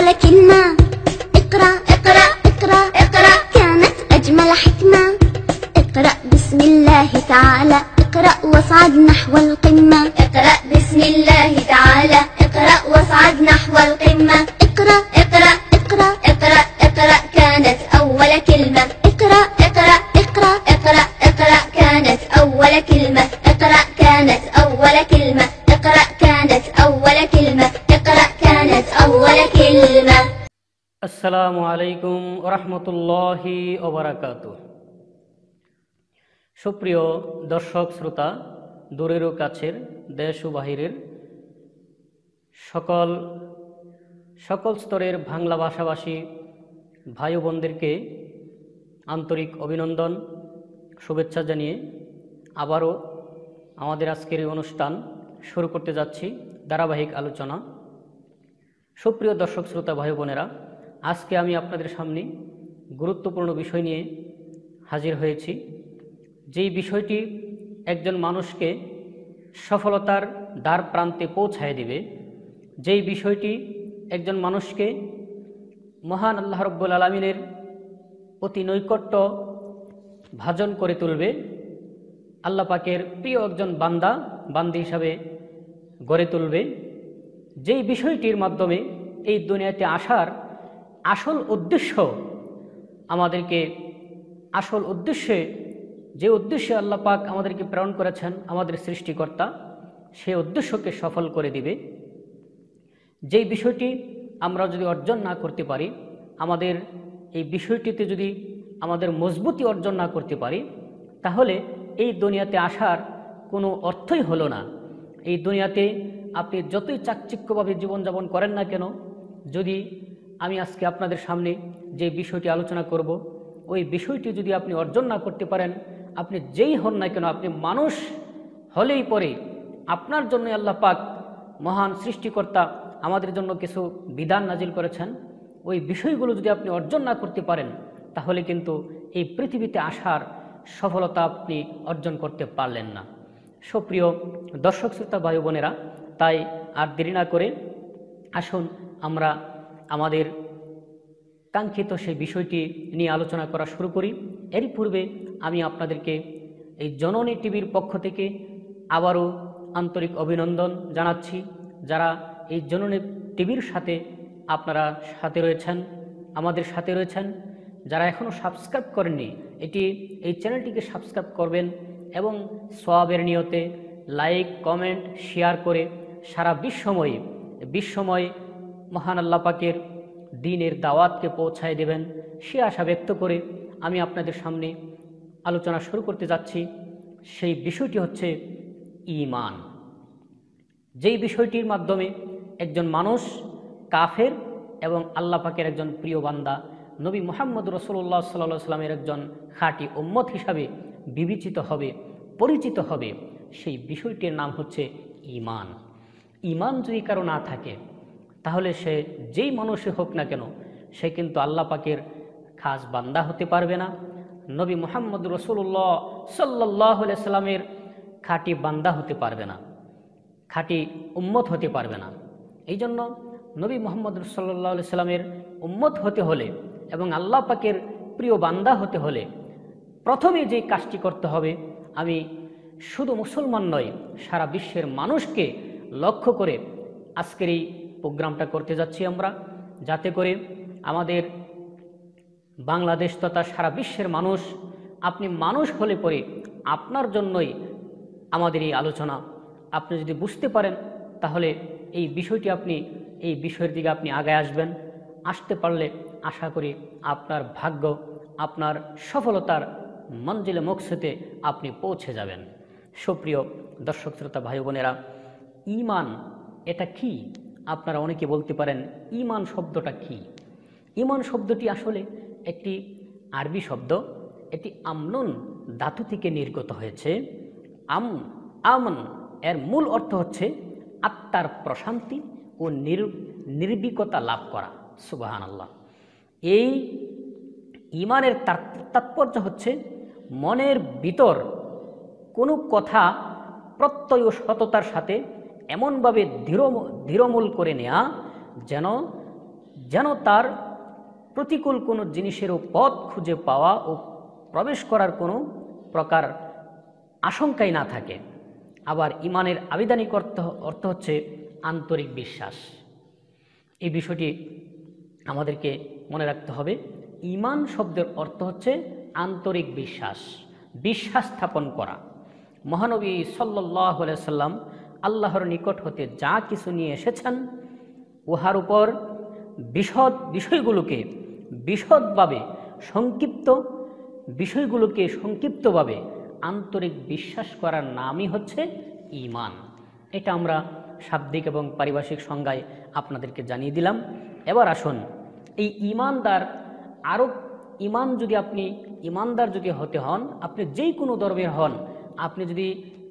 ولا كلمة اقرأ اقرأ اقرأ اقرأ كانت أجمل حكمة اقرأ بسم الله تعالى اقرأ واصعد نحو القمة আসসালামু আলাইকুম রহমতুল্লাহি ওবরাকাত সুপ্রিয় দর্শক শ্রোতা দূরেরও কাছের দেশ ও বাহিরের সকল সকল স্তরের বাংলা ভাষাভাষী ভাই বোনদেরকে আন্তরিক অভিনন্দন শুভেচ্ছা জানিয়ে আবারও আমাদের আজকের অনুষ্ঠান শুরু করতে যাচ্ছি ধারাবাহিক আলোচনা সুপ্রিয় দর্শক শ্রোতা ভাই বোনেরা আজকে আমি আপনাদের সামনে গুরুত্বপূর্ণ বিষয় নিয়ে হাজির হয়েছি যেই বিষয়টি একজন মানুষকে সফলতার দ্বার প্রান্তে পৌঁছায় দেবে যেই বিষয়টি একজন মানুষকে মহান আল্লাহ রব্বুল আলমিনের অতি নৈকট্য ভাজন করে তুলবে আল্লাহ পাকের প্রিয় একজন বান্দা বান্দি হিসাবে গড়ে তুলবে যেই বিষয়টির মাধ্যমে এই দুনিয়াতে আসার আসল উদ্দেশ্য আমাদেরকে আসল উদ্দেশ্যে যে উদ্দেশ্যে আল্লাহ পাক আমাদেরকে প্রেরণ করেছেন আমাদের সৃষ্টিকর্তা সে উদ্দেশ্যকে সফল করে দিবে যেই বিষয়টি আমরা যদি অর্জন না করতে পারি আমাদের এই বিষয়টিতে যদি আমাদের মজবুতি অর্জন না করতে পারি তাহলে এই দুনিয়াতে আসার কোনো অর্থই হলো না এই দুনিয়াতে আপনি যতই চাকচিক্যভাবে জীবনযাপন করেন না কেন যদি আমি আজকে আপনাদের সামনে যে বিষয়টি আলোচনা করব ওই বিষয়টি যদি আপনি অর্জন না করতে পারেন আপনি যেই হন না কেন আপনি মানুষ হলেই পরে আপনার জন্য আল্লাহ পাক মহান সৃষ্টিকর্তা আমাদের জন্য কিছু বিধান নাজিল করেছেন ওই বিষয়গুলো যদি আপনি অর্জন না করতে পারেন তাহলে কিন্তু এই পৃথিবীতে আসার সফলতা আপনি অর্জন করতে পারলেন না সুপ্রিয় দর্শক শ্রোতা ভাই বোনেরা তাই আর দেরি না করে আসুন আমরা আমাদের কাঙ্ক্ষিত সেই বিষয়টি নিয়ে আলোচনা করা শুরু করি এর পূর্বে আমি আপনাদেরকে এই জননী টিভির পক্ষ থেকে আবারও আন্তরিক অভিনন্দন জানাচ্ছি যারা এই জননী টিভির সাথে আপনারা সাথে রয়েছেন আমাদের সাথে রয়েছেন যারা এখনও সাবস্ক্রাইব করেননি এটি এই চ্যানেলটিকে সাবস্ক্রাইব করবেন এবং সোয়াবের নিয়তে লাইক কমেন্ট শেয়ার করে সারা বিশ্বময়ে বিশ্বময় মহান আল্লাহ পাকের দিনের দাওয়াতকে পৌঁছায় দেবেন সে আশা ব্যক্ত করে আমি আপনাদের সামনে আলোচনা শুরু করতে যাচ্ছি সেই বিষয়টি হচ্ছে ইমান যেই বিষয়টির মাধ্যমে একজন মানুষ কাফের এবং আল্লাহ পাকের একজন প্রিয় বান্দা নবী মোহাম্মদ রসুল্লাহ সাল্লা সাল্লামের একজন খাঁটি ওম্মত হিসাবে বিবেচিত হবে পরিচিত হবে সেই বিষয়টির নাম হচ্ছে ইমান ইমান যদি কারো না থাকে তাহলে সে যেই মানুষই হোক না কেন সে কিন্তু আল্লাহ পাকের খাস বান্দা হতে পারবে না নবী মোহাম্মদ রসুল্লাহ সাল্লাহ সাল্লামের খাঁটি বান্দা হতে পারবে না খাঁটি উম্মত হতে পারবে না এই জন্য নবী মোহাম্মদ সাল্লাহ সাল্লামের উম্মত হতে হলে এবং আল্লাহ পাকের প্রিয় বান্দা হতে হলে প্রথমে যে কাজটি করতে হবে আমি শুধু মুসলমান নয় সারা বিশ্বের মানুষকে লক্ষ্য করে আজকের এই প্রোগ্রামটা করতে যাচ্ছি আমরা যাতে করে আমাদের বাংলাদেশ তথা সারা বিশ্বের মানুষ আপনি মানুষ হলে পরে আপনার জন্যই আমাদের এই আলোচনা আপনি যদি বুঝতে পারেন তাহলে এই বিষয়টি আপনি এই বিষয়ের দিকে আপনি আগে আসবেন আসতে পারলে আশা করি আপনার ভাগ্য আপনার সফলতার মঞ্জিলে মোক্ষতে আপনি পৌঁছে যাবেন সুপ্রিয় দর্শক শ্রোতা ভাই বোনেরা ইমান এটা কি আপনারা অনেকে বলতে পারেন ইমান শব্দটা কি ইমান শব্দটি আসলে একটি আরবি শব্দ এটি আমনন ধাতু থেকে নির্গত হয়েছে আম আমন এর মূল অর্থ হচ্ছে আত্মার প্রশান্তি ও নির নির্বিকতা লাভ করা সুবাহান আল্লাহ এই ইমানের তাৎপর্য হচ্ছে মনের ভিতর কোনো কথা প্রত্যয় সততার সাথে এমনভাবে দৃঢ় দৃঢ়মূল করে নেয়া যেন যেন তার প্রতিকূল কোনো জিনিসেরও পথ খুঁজে পাওয়া ও প্রবেশ করার কোনো প্রকার আশঙ্কাই না থাকে আবার ইমানের আবেদানিক অর্থ অর্থ হচ্ছে আন্তরিক বিশ্বাস এই বিষয়টি আমাদেরকে মনে রাখতে হবে ইমান শব্দের অর্থ হচ্ছে আন্তরিক বিশ্বাস বিশ্বাস স্থাপন করা মহানবী সাল্লাহ সাল্লাম আল্লাহর নিকট হতে যা কিছু নিয়ে এসেছেন উহার উপর বিশদ বিষয়গুলোকে বিশদভাবে সংক্ষিপ্ত বিষয়গুলোকে সংক্ষিপ্তভাবে আন্তরিক বিশ্বাস করার নামই হচ্ছে ইমান এটা আমরা শাব্দিক এবং পারিভাষিক সংজ্ঞায় আপনাদেরকে জানিয়ে দিলাম এবার আসুন এই ইমানদার আরও ইমান যদি আপনি ইমানদার যদি হতে হন আপনি যেই কোনো ধর্মের হন আপনি যদি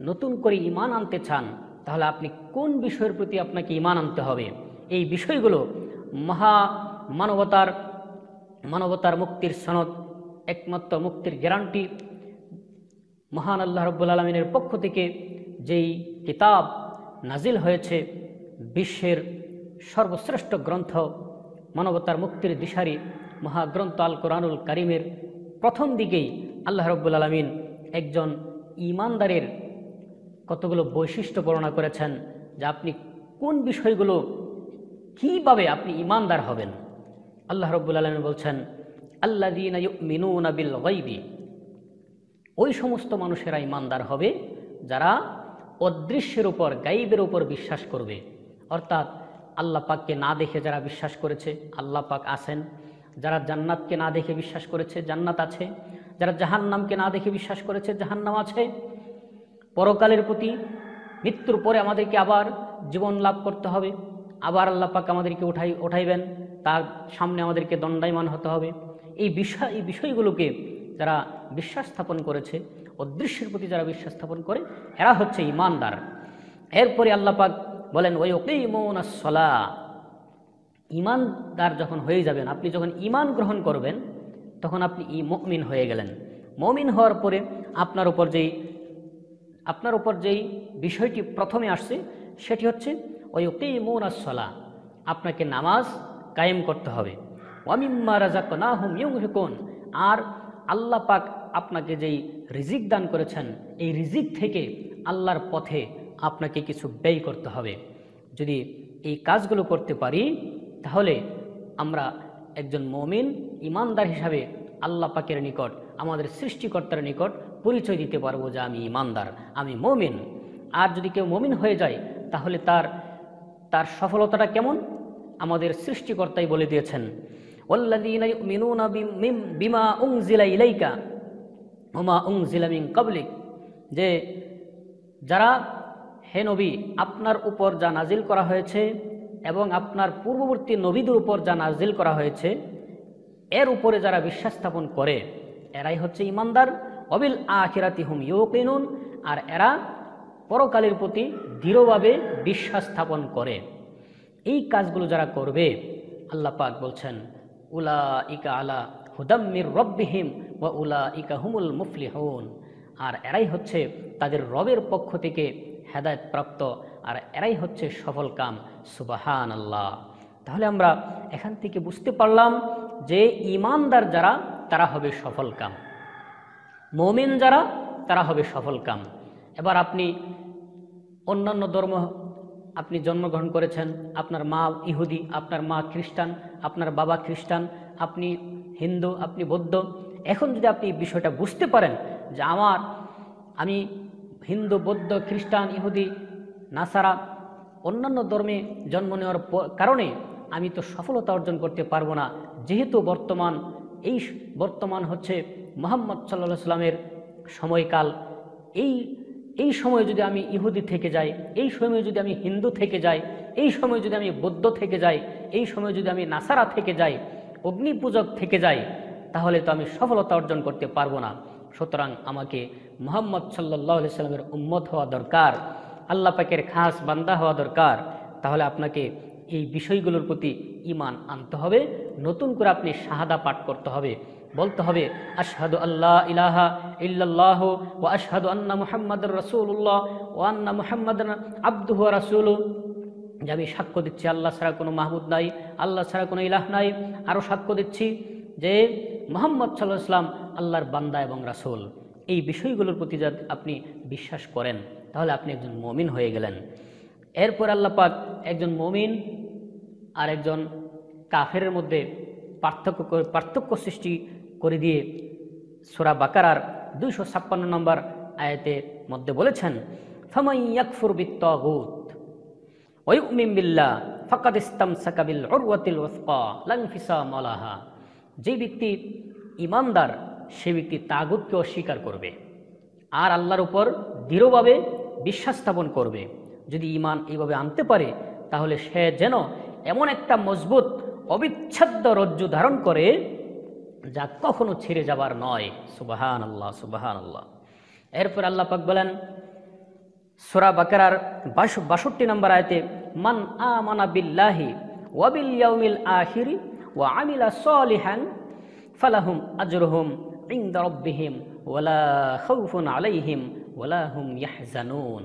নতুন করে ইমান আনতে চান তাহলে আপনি কোন বিষয়ের প্রতি আপনাকে ইমান আনতে হবে এই বিষয়গুলো মহা মানবতার মানবতার মুক্তির সনদ একমাত্র মুক্তির গ্যারান্টি মহান আল্লাহ রব্বুল আলমিনের পক্ষ থেকে যেই কিতাব নাজিল হয়েছে বিশ্বের সর্বশ্রেষ্ঠ গ্রন্থ মানবতার মুক্তির দিশারি মহাগ্রন্থ আল কোরআনুল কারিমের প্রথম দিকেই আল্লাহ রব্বুল আলমিন একজন ইমানদারের কতগুলো বৈশিষ্ট্য বর্ণনা করেছেন যে আপনি কোন বিষয়গুলো কিভাবে আপনি ইমানদার হবেন আল্লাহ রব্বুল আলমী বলছেন আল্লা দিন মিনু নাবিল গাইবি ওই সমস্ত মানুষেরা ইমানদার হবে যারা অদৃশ্যের উপর গাইবের উপর বিশ্বাস করবে অর্থাৎ আল্লাহ পাককে না দেখে যারা বিশ্বাস করেছে আল্লাহ পাক আছেন যারা জান্নাতকে না দেখে বিশ্বাস করেছে জান্নাত আছে যারা জাহান্নামকে না দেখে বিশ্বাস করেছে জাহান্নাম আছে পরকালের প্রতি মৃত্যুর পরে আমাদেরকে আবার জীবন লাভ করতে হবে আবার আল্লাহ পাক আমাদেরকে উঠাই উঠাইবেন তার সামনে আমাদেরকে দণ্ডায়মান হতে হবে এই বিষয় এই বিষয়গুলোকে যারা বিশ্বাস স্থাপন করেছে অদৃশ্যের প্রতি যারা বিশ্বাস স্থাপন করে এরা হচ্ছে ইমানদার এরপরে পাক বলেন ওই ওকে সলা ইমানদার যখন হয়ে যাবেন আপনি যখন ইমান গ্রহণ করবেন তখন আপনি ই মমিন হয়ে গেলেন মমিন হওয়ার পরে আপনার উপর যেই আপনার উপর যেই বিষয়টি প্রথমে আসছে সেটি হচ্ছে ওই মৌন মোনাসলা আপনাকে নামাজ কায়েম করতে হবে অমিম্মা রাজাক না হুম ইউহিকুন আর আল্লাহ পাক আপনাকে যেই রিজিক দান করেছেন এই রিজিক থেকে আল্লাহর পথে আপনাকে কিছু ব্যয় করতে হবে যদি এই কাজগুলো করতে পারি তাহলে আমরা একজন মমিন ইমানদার হিসাবে আল্লাহ পাকের নিকট আমাদের সৃষ্টিকর্তার নিকট পরিচয় দিতে পারবো যে আমি ইমানদার আমি মমিন আর যদি কেউ মমিন হয়ে যায় তাহলে তার তার সফলতাটা কেমন আমাদের সৃষ্টিকর্তাই বলে দিয়েছেন বিমা উং জিলা ইলাইকা ওমা উং জিলামিং কবলিক যে যারা হে নবী আপনার উপর যা নাজিল করা হয়েছে এবং আপনার পূর্ববর্তী নবীদের উপর যা নাজিল করা হয়েছে এর উপরে যারা বিশ্বাস স্থাপন করে এরাই হচ্ছে ইমানদার অবিল আখেরাতি হুম ইউকিনুন আর এরা পরকালের প্রতি দৃঢ়ভাবে বিশ্বাস স্থাপন করে এই কাজগুলো যারা করবে আল্লাহ পাক বলছেন উলা ইকা আলা হুদাম্মির রব্বিহিম বা উলা ইকা হুমুল মুফলিহন আর এরাই হচ্ছে তাদের রবের পক্ষ থেকে হেদায়তপ্রাপ্ত আর এরাই হচ্ছে সফল কাম সুবাহান আল্লাহ তাহলে আমরা এখান থেকে বুঝতে পারলাম যে ইমানদার যারা তারা হবে সফল কাম মমিন যারা তারা হবে সফল কাম এবার আপনি অন্যান্য ধর্ম আপনি জন্মগ্রহণ করেছেন আপনার মা ইহুদি আপনার মা খ্রিস্টান আপনার বাবা খ্রিস্টান আপনি হিন্দু আপনি বৌদ্ধ এখন যদি আপনি বিষয়টা বুঝতে পারেন যে আমার আমি হিন্দু বৌদ্ধ খ্রিস্টান ইহুদি নাসারা অন্যান্য ধর্মে জন্ম নেওয়ার কারণে আমি তো সফলতা অর্জন করতে পারবো না যেহেতু বর্তমান এই বর্তমান হচ্ছে মোহাম্মদ সাল্লা সাল্লামের সময়কাল এই এই সময় যদি আমি ইহুদি থেকে যাই এই সময় যদি আমি হিন্দু থেকে যাই এই সময় যদি আমি বৌদ্ধ থেকে যাই এই সময় যদি আমি নাসারা থেকে যাই অগ্নিপূজক থেকে যাই তাহলে তো আমি সফলতা অর্জন করতে পারবো না সুতরাং আমাকে মোহাম্মদ সাল্লাহ সাল্লামের উম্মত হওয়া দরকার আল্লাপাকের খাস বান্দা হওয়া দরকার তাহলে আপনাকে এই বিষয়গুলোর প্রতি ইমান আনতে হবে নতুন করে আপনি শাহাদা পাঠ করতে হবে বলতে হবে আশহাদু আল্লাহ ইলাহা ইল্লাল্লাহ ও আশহাদু আন্না মুহাম্মদ রসুল্লাহ ও আন্না মুহাম্মদ আব্দুহ রাসুল যে আমি সাক্ষ্য দিচ্ছি আল্লাহ ছাড়া কোনো মাহবুদ নাই আল্লাহ ছাড়া কোনো ইলাহ নাই আরও সাক্ষ্য দিচ্ছি যে মোহাম্মদ সাল্লাহ ইসলাম আল্লাহর বান্দা এবং রাসুল এই বিষয়গুলোর প্রতি যা আপনি বিশ্বাস করেন তাহলে আপনি একজন মমিন হয়ে গেলেন এরপর আল্লাপাক একজন মমিন আর একজন কাফের মধ্যে পার্থক্য পার্থক্য সৃষ্টি করে দিয়ে সোরা বাকারার দুইশো ছাপ্পান্ন নম্বর আয়াতে মধ্যে বলেছেন ফমাই ইয়াকফুর বিত্তাগুত ওয়ুমিম বিল্লাহ ফকাত ইস্তাম সাকাবিল অরওয়াতিল লাংফিসা মলাহা যে ব্যক্তি ইমানদার সে ব্যক্তি তাগুতকে অস্বীকার করবে আর আল্লাহর উপর দৃঢ়ভাবে বিশ্বাস স্থাপন করবে যদি ইমান এইভাবে আনতে পারে তাহলে সে যেন এমন একটা মজবুত অবিচ্ছেদ্য রজ্জু ধারণ করে যা কখনো ছিঁড়ে যাবার নয় সুবাহান আল্লাহ সুবাহান আল্লাহ এরপর আল্লাহ পাক বলেন সোরা বাকার বাষট্টি নম্বর আয়তে মান আ আমানা বিল্লাহি ওয়াবিল ইয়াউমিল আহিরি ওয়া আমিলা সলিহান ফালাহুম আজরুহুম ইন্দা রব্বিহিম ওয়ালা খৌফুন আলাইহিম ওয়ালাহুম হুম ইয়াহজানুন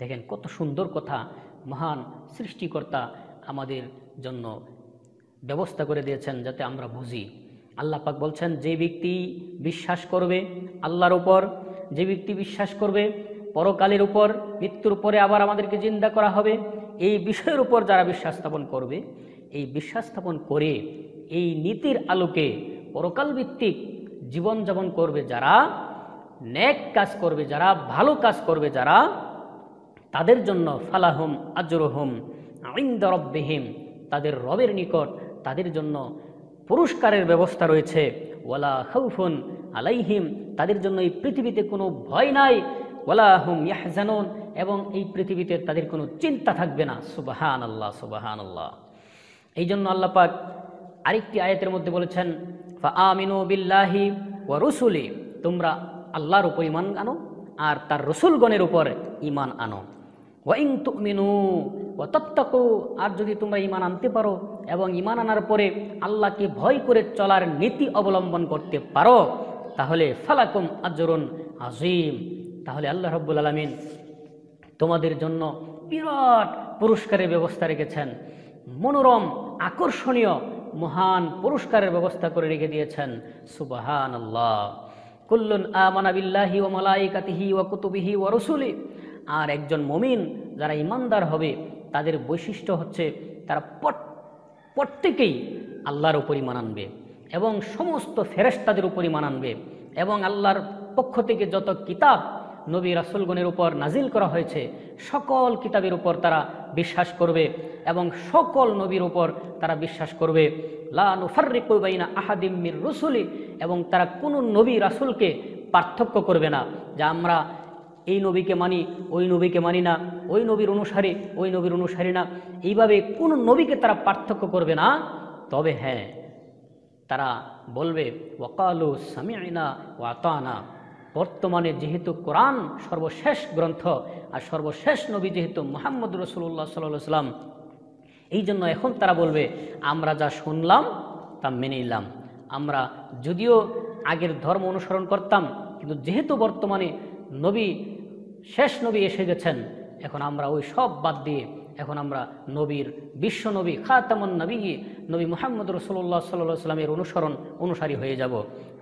দেখেন কত সুন্দর কথা মহান সৃষ্টিকর্তা আমাদের জন্য ব্যবস্থা করে দিয়েছেন যাতে আমরা বুঝি আল্লাহ পাক বলছেন যে ব্যক্তি বিশ্বাস করবে আল্লাহর উপর যে ব্যক্তি বিশ্বাস করবে পরকালের উপর মৃত্যুর উপরে আবার আমাদেরকে জিন্দা করা হবে এই বিষয়ের উপর যারা বিশ্বাস স্থাপন করবে এই বিশ্বাস স্থাপন করে এই নীতির আলোকে পরকাল ভিত্তিক জীবনযাপন করবে যারা ন্যাক কাজ করবে যারা ভালো কাজ করবে যারা তাদের জন্য ফালাহম আজরহম আইন্দ রব্বেহিম তাদের রবের নিকট তাদের জন্য পুরস্কারের ব্যবস্থা রয়েছে ওয়ালা হৌফুন আলাইহিম তাদের জন্য এই পৃথিবীতে কোনো ভয় নাই ওয়ালা হুম ইয়াহজানুন এবং এই পৃথিবীতে তাদের কোনো চিন্তা থাকবে না সুবাহান আল্লাহ সুবাহান আল্লাহ এই জন্য আল্লাপাক আরেকটি আয়াতের মধ্যে বলেছেন ফা আমিনু বিল্লাহি ও রসুলি তোমরা আল্লাহর উপর ইমান আনো আর তার রসুলগণের উপর ইমান আনো ওয়াইং মিনু ও তত্ত্বকু আর যদি তোমরা ইমান আনতে পারো এবং ইমান আনার পরে আল্লাহকে ভয় করে চলার নীতি অবলম্বন করতে পারো তাহলে ফালাকুম আজরুন আজিম তাহলে আল্লাহ রব্বুল আলমিন তোমাদের জন্য বিরাট পুরস্কারের ব্যবস্থা রেখেছেন মনোরম আকর্ষণীয় মহান পুরস্কারের ব্যবস্থা করে রেখে দিয়েছেন সুবাহান আল্লাহ কুল্লুন মানাবিল্লাহি ও মালাইকাতিহি ও কুতুবিহি ও রসুলি আর একজন মমিন যারা ইমানদার হবে তাদের বৈশিষ্ট্য হচ্ছে তারা প্রত্যেকেই আল্লাহর উপরই মানানবে আনবে এবং সমস্ত ফেরেস্তাদের উপর ইমান আনবে এবং আল্লাহর পক্ষ থেকে যত কিতাব নবী রাসুলগণের উপর নাজিল করা হয়েছে সকল কিতাবের উপর তারা বিশ্বাস করবে এবং সকল নবীর উপর তারা বিশ্বাস করবে লানু ফার্রিকুবাইনা আহাদিম্মির রসুলি এবং তারা কোনো নবী রাসুলকে পার্থক্য করবে না যা আমরা এই নবীকে মানি ওই নবীকে মানি না ওই নবীর অনুসারী ওই নবীর অনুসারী না এইভাবে কোন নবীকে তারা পার্থক্য করবে না তবে হ্যাঁ তারা বলবে ওকালু সামিনা ওয়াতানা বর্তমানে যেহেতু কোরআন সর্বশেষ গ্রন্থ আর সর্বশেষ নবী যেহেতু মোহাম্মদ রসুল্লাহ সাল্লাম এই জন্য এখন তারা বলবে আমরা যা শুনলাম তা মেনে নিলাম আমরা যদিও আগের ধর্ম অনুসরণ করতাম কিন্তু যেহেতু বর্তমানে নবী শেষ নবী এসে গেছেন এখন আমরা ওই সব বাদ দিয়ে এখন আমরা নবীর বিশ্ব নবী খাতামন নবী নবী মোহাম্মদ রসোল্লা সাল্লা সাল্লামের অনুসরণ অনুসারী হয়ে যাব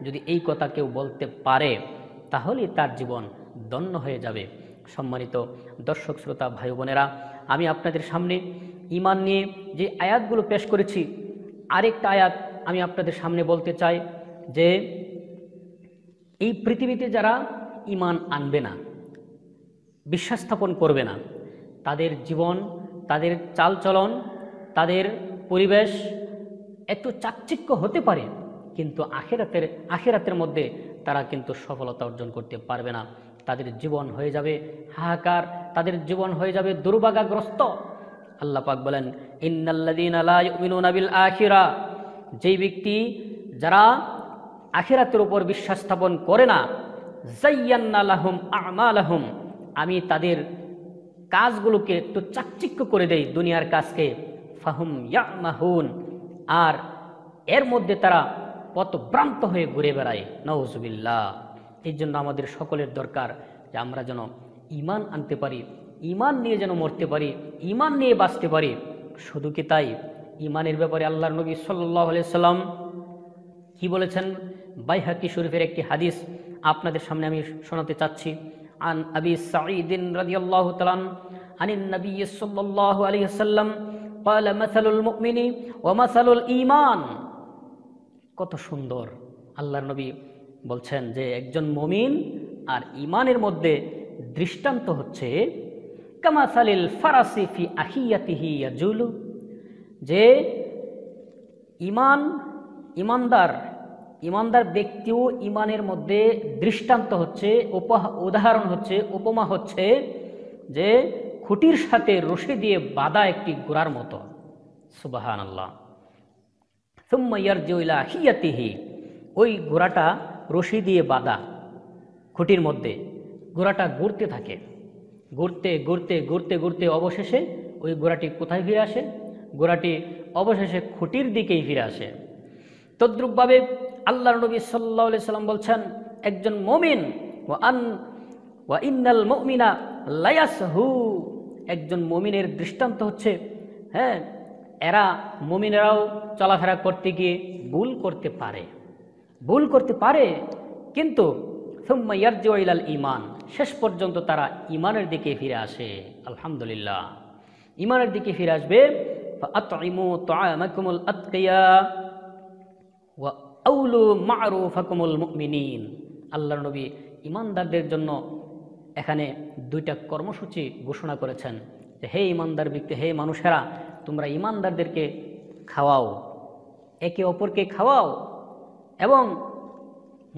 যদি এই কথা কেউ বলতে পারে তাহলেই তার জীবন দন্য হয়ে যাবে সম্মানিত দর্শক শ্রোতা ভাই বোনেরা আমি আপনাদের সামনে ইমান নিয়ে যে আয়াতগুলো পেশ করেছি আরেকটা আয়াত আমি আপনাদের সামনে বলতে চাই যে এই পৃথিবীতে যারা ইমান আনবে না বিশ্বাস স্থাপন করবে না তাদের জীবন তাদের চালচলন তাদের পরিবেশ একটু চাকচিক্য হতে পারে কিন্তু আখেরাতের আখেরাতের মধ্যে তারা কিন্তু সফলতা অর্জন করতে পারবে না তাদের জীবন হয়ে যাবে হাহাকার তাদের জীবন হয়ে যাবে দুর্ভাগাগ্রস্ত আল্লাপাক বলেন ইন্নাল্লাদিন আলাইনাবিল আখিরা যেই ব্যক্তি যারা আখেরাতের উপর বিশ্বাস স্থাপন করে না জাইয়ান্নালাহম আমালাহম আমি তাদের কাজগুলোকে একটু চাকচিক্য করে দেই দুনিয়ার কাজকে ফাহুম ইয়ামাহুন আর এর মধ্যে তারা পতভ্রান্ত হয়ে ঘুরে বেড়ায় নওজবিল্লা এই জন্য আমাদের সকলের দরকার যে আমরা যেন ইমান আনতে পারি ইমান নিয়ে যেন মরতে পারি ইমান নিয়ে বাঁচতে পারি শুধু কি তাই ইমানের ব্যাপারে আল্লাহর নবী সাল্লাহ সাল্লাম কি বলেছেন বাইহাকি শরীফের একটি হাদিস আপনাদের সামনে আমি শোনাতে চাচ্ছি আন আবি সাঈদিন রাদিয়াল্লাহু তাআলা عن নবী صلى الله عليه وسلم قال مثل المؤمن ومثل الإيمان কত সুন্দর আল্লাহর নবী বলছেন যে একজন মমিন আর ইমানের মধ্যে দৃষ্টান্ত হচ্ছে কামাসালিল ফারাসি ফি আহিয়াতিহি ইয়াজুলু যে ইমান ইমানদার ইমানদার ব্যক্তিও ইমানের মধ্যে দৃষ্টান্ত হচ্ছে উদাহরণ হচ্ছে উপমা হচ্ছে যে খুঁটির সাথে রশি দিয়ে বাঁধা একটি গোড়ার মতো সুবাহান আল্লাহ সুম্মাইয়ার জৈলা হিয়াতিহি ওই গোড়াটা রশি দিয়ে বাঁধা খুঁটির মধ্যে গোড়াটা ঘুরতে থাকে ঘুরতে ঘুরতে ঘুরতে ঘুরতে অবশেষে ওই গোড়াটি কোথায় ফিরে আসে গোড়াটি অবশেষে খুঁটির দিকেই ফিরে আসে তদ্রুপভাবে আল্লাহ নবী সাল্লাহ সাল্লাম বলছেন একজন মমিন ও আন ও ইন্নাল মমিনা লায়াস হু একজন মমিনের দৃষ্টান্ত হচ্ছে হ্যাঁ এরা মমিনেরাও চলাফেরা করতে গিয়ে ভুল করতে পারে ভুল করতে পারে কিন্তু ইয়ারজিওয়াল ইমান শেষ পর্যন্ত তারা ইমানের দিকে ফিরে আসে আলহামদুলিল্লাহ ইমানের দিকে ফিরে আসবে আতমু তোমাকুমুল আতকিয়া আউলু মারু ফাকুমুল মিনীন আল্লাহ নবী ইমানদারদের জন্য এখানে দুইটা কর্মসূচি ঘোষণা করেছেন যে হে ইমানদার ব্যক্তি হে মানুষেরা তোমরা ইমানদারদেরকে খাওয়াও একে অপরকে খাওয়াও এবং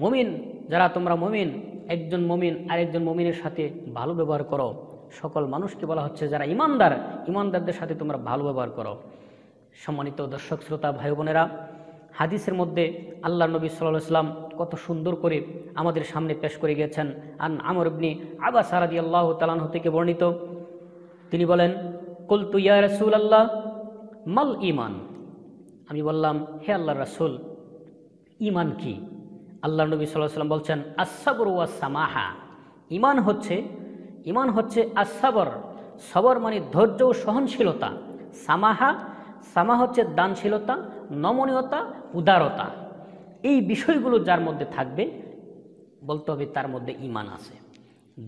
মমিন যারা তোমরা মমিন একজন মমিন আরেকজন মমিনের সাথে ভালো ব্যবহার করো সকল মানুষকে বলা হচ্ছে যারা ইমানদার ইমানদারদের সাথে তোমরা ভালো ব্যবহার করো সম্মানিত দর্শক শ্রোতা ভাই বোনেরা হাদিসের মধ্যে আল্লাহ নবী সাল্লাহ সাল্লাম কত সুন্দর করে আমাদের সামনে পেশ করে গেছেন আর আমর ইবনি আবা সারাদি আল্লাহ তালান থেকে বর্ণিত তিনি বলেন কলতু ইয়া রসুল আল্লাহ মাল ইমান আমি বললাম হে আল্লাহ রাসুল ইমান কি আল্লাহ নবী সাল্লাহ সাল্লাম বলছেন আসাবর ওয়া সামাহা ইমান হচ্ছে ইমান হচ্ছে আসাবর সবর মানে ধৈর্য ও সহনশীলতা সামাহা সামা হচ্ছে দানশীলতা নমনীয়তা উদারতা এই বিষয়গুলো যার মধ্যে থাকবে বলতে হবে তার মধ্যে ইমান আছে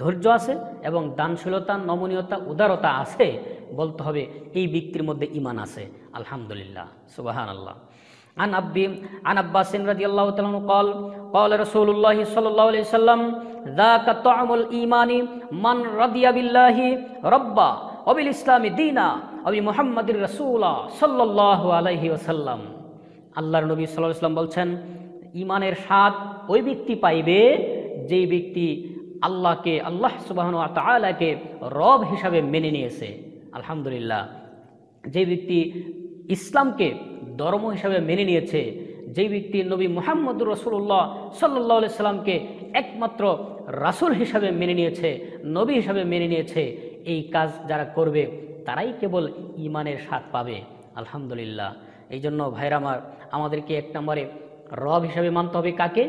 ধৈর্য আছে এবং দানশীলতা নমনীয়তা উদারতা আছে বলতে হবে এই ব্যক্তির মধ্যে ইমান আছে আলহামদুলিল্লাহ সুবাহান আল্লাহ আন আব্বি আন আব্বাসিন রাজি আল্লাহ তালন কল কল রসুল্লাহ সাল্লাহ আলি সাল্লাম দাকা তামুল ইমানি মান রাদিয়া বিল্লাহি রব্বা অবিল ইসলামী দিনা আবি মোহাম্মদুর রসুল্লাহ সাল্লাহ আলহি ওসাল্লাম আল্লাহর নবী সাল্লাহ ইসলাম বলছেন ইমানের স্বাদ ওই ব্যক্তি পাইবে যেই ব্যক্তি আল্লাহকে আল্লাহ সুবাহন তালাকে রব হিসাবে মেনে নিয়েছে আলহামদুলিল্লাহ যে ব্যক্তি ইসলামকে ধর্ম হিসাবে মেনে নিয়েছে যে ব্যক্তি নবী মোহাম্মদুর রসুল্লাহ সাল্লাহ সাল্লামকে একমাত্র রাসুল হিসাবে মেনে নিয়েছে নবী হিসাবে মেনে নিয়েছে এই কাজ যারা করবে তারাই কেবল ইমানের স্বাদ পাবে আলহামদুলিল্লাহ এই জন্য ভাইরামার আমার আমাদেরকে এক নম্বরে রব হিসাবে মানতে হবে কাকে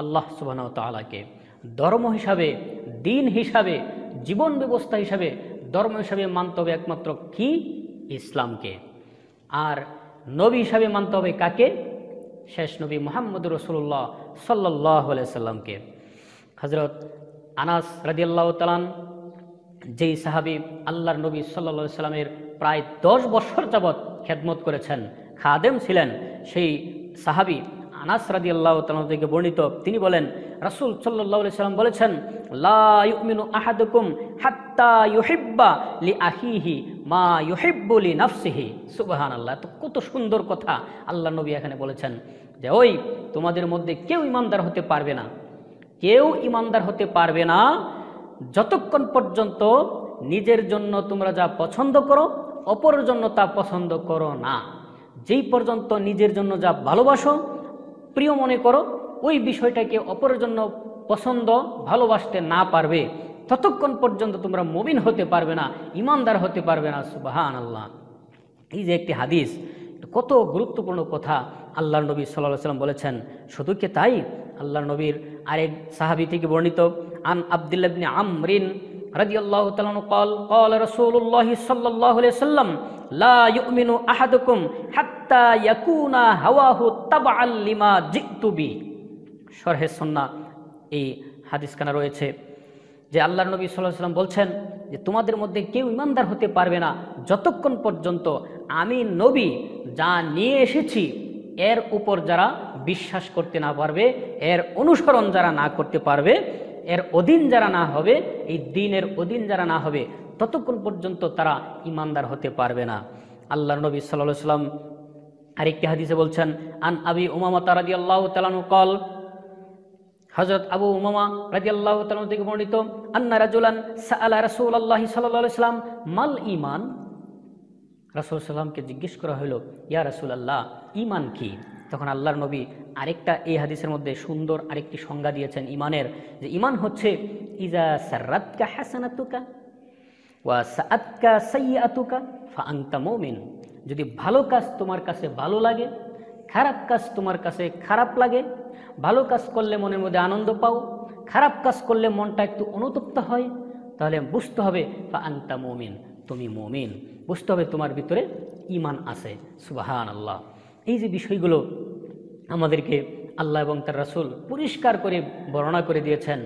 আল্লাহ সুবাহ তালাকে ধর্ম হিসাবে দিন হিসাবে জীবন ব্যবস্থা হিসাবে ধর্ম হিসাবে মানতে হবে একমাত্র কি ইসলামকে আর নবী হিসাবে মানতে হবে কাকে শেষ নবী মোহাম্মদ রসুল্লাহ সাল্লাহ সাল্লামকে হজরত আনাস রাজিয়াল্লাহ তালান যেই সাহাবি আল্লাহর নবী সাল্লা সাল্লামের প্রায় দশ বছর যাবৎ খেদমত করেছেন খাদেম ছিলেন সেই সাহাবি আনাস রাদি আল্লাহ থেকে বর্ণিত তিনি বলেন রাসুল সাল্লাহ সাল্লাম বলেছেন লাউমিনু আহাদুকুম হাত্তা ইউহিব্বা লি আহিহি মা ইউহিব্বুলি নাফসিহি সুবাহান আল্লাহ তো কত সুন্দর কথা আল্লাহ নবী এখানে বলেছেন যে ওই তোমাদের মধ্যে কেউ ইমানদার হতে পারবে না কেউ ইমানদার হতে পারবে না যতক্ষণ পর্যন্ত নিজের জন্য তোমরা যা পছন্দ করো অপরের জন্য তা পছন্দ করো না যেই পর্যন্ত নিজের জন্য যা ভালোবাসো প্রিয় মনে করো ওই বিষয়টাকে অপরের জন্য পছন্দ ভালোবাসতে না পারবে ততক্ষণ পর্যন্ত তোমরা মবিন হতে পারবে না ইমানদার হতে পারবে না সুবাহান আল্লাহ এই যে একটি হাদিস কত গুরুত্বপূর্ণ কথা আল্লাহ নবী সাল্লাহ সাল্লাম বলেছেন শুধু কে তাই আল্লাহ নবীর আরেক সাহাবি থেকে বর্ণিত আন আবদুল্লাবিন আমরিন রাজিয়াল্লাহ তালানু কল কল রসুল্লাহ সাল্লাহ সাল্লাম লা ইউমিনু আহাদুকুম হাত্তা ইয়াকুনা হাওয়াহু তাবআল লিমা জিতু বি শরহে সুন্নাহ এই হাদিসখানা রয়েছে যে আল্লাহ নবী সাল্লাহ সাল্লাম বলছেন যে তোমাদের মধ্যে কেউ ইমানদার হতে পারবে না যতক্ষণ পর্যন্ত আমি নবী যা নিয়ে এসেছি এর উপর যারা বিশ্বাস করতে না পারবে এর অনুসরণ যারা না করতে পারবে এর অধীন যারা না হবে এই দিনের অধীন যারা না হবে ততক্ষণ পর্যন্ত তারা ইমানদার হতে পারবে না আল্লাহ নবী সাল্লা সাল্লাম আরেকটি হাদিসে বলছেন আন আবি উমামা তারাদি আল্লাহ তালানু কল হজরত আবু উমামা রাজি আল্লাহ তালানু থেকে বর্ণিত আন্না রাজুলান সাআলা রসুল আল্লাহ সাল্লাহ সাল্লাম মাল ইমান রাসুল সাল্লামকে জিজ্ঞেস করা হলো ইয়া রাসুল আল্লাহ ইমান কি তখন আল্লাহর নবী আরেকটা এই হাদিসের মধ্যে সুন্দর আরেকটি সংজ্ঞা দিয়েছেন ইমানের যে ইমান হচ্ছে ইজা হাসান হাসানাতুকা ওয়া সাআতকা সাইয়াতুকা ফা মৌমিন যদি ভালো কাজ তোমার কাছে ভালো লাগে খারাপ কাজ তোমার কাছে খারাপ লাগে ভালো কাজ করলে মনের মধ্যে আনন্দ পাও খারাপ কাজ করলে মনটা একটু অনুতপ্ত হয় তাহলে বুঝতে হবে ফা আংতা মৌমিন তুমি মমিন বুঝতে হবে তোমার ভিতরে ইমান আছে সুবাহান আল্লাহ এই যে বিষয়গুলো আমাদেরকে আল্লাহ এবং তার রাসুল পরিষ্কার করে বর্ণনা করে দিয়েছেন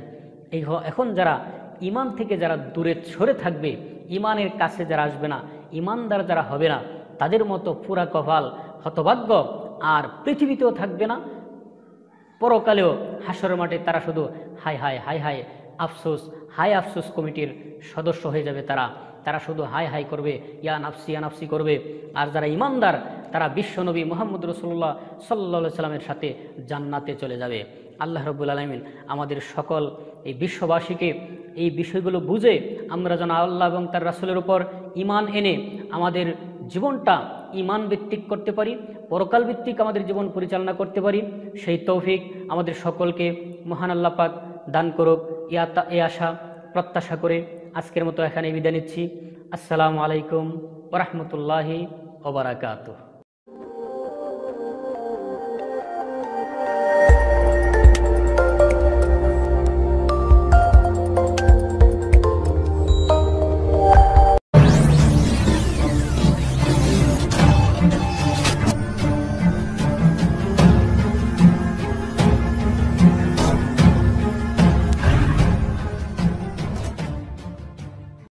এই এখন যারা ইমান থেকে যারা দূরে ছড়ে থাকবে ইমানের কাছে যারা আসবে না ইমানদার যারা হবে না তাদের মতো পুরা কপাল হতভাগ্য আর পৃথিবীতেও থাকবে না পরকালেও হাসর মাঠে তারা শুধু হাই হাই হাই হাই আফসোস হাই আফসোস কমিটির সদস্য হয়ে যাবে তারা তারা শুধু হাই হাই করবে ইয়া নাফসি ইয়া নাফসি করবে আর যারা ইমানদার তারা বিশ্বনবী মোহাম্মদ রসুল্লাহ সাল্লা সাল্লামের সাথে জান্নাতে চলে যাবে আল্লাহ রব্বুল আলমিন আমাদের সকল এই বিশ্ববাসীকে এই বিষয়গুলো বুঝে আমরা যেন আল্লাহ এবং তার রাসুলের উপর ইমান এনে আমাদের জীবনটা ইমান ভিত্তিক করতে পারি পরকাল ভিত্তিক আমাদের জীবন পরিচালনা করতে পারি সেই তৌফিক আমাদের সকলকে মহান আল্লাপাক দান করুক এ আশা প্রত্যাশা করে আজকের মতো এখানে বিদায় নিচ্ছি আসসালামু আলাইকুম ওরহমতুল্লাহি ওবরাকাতুহ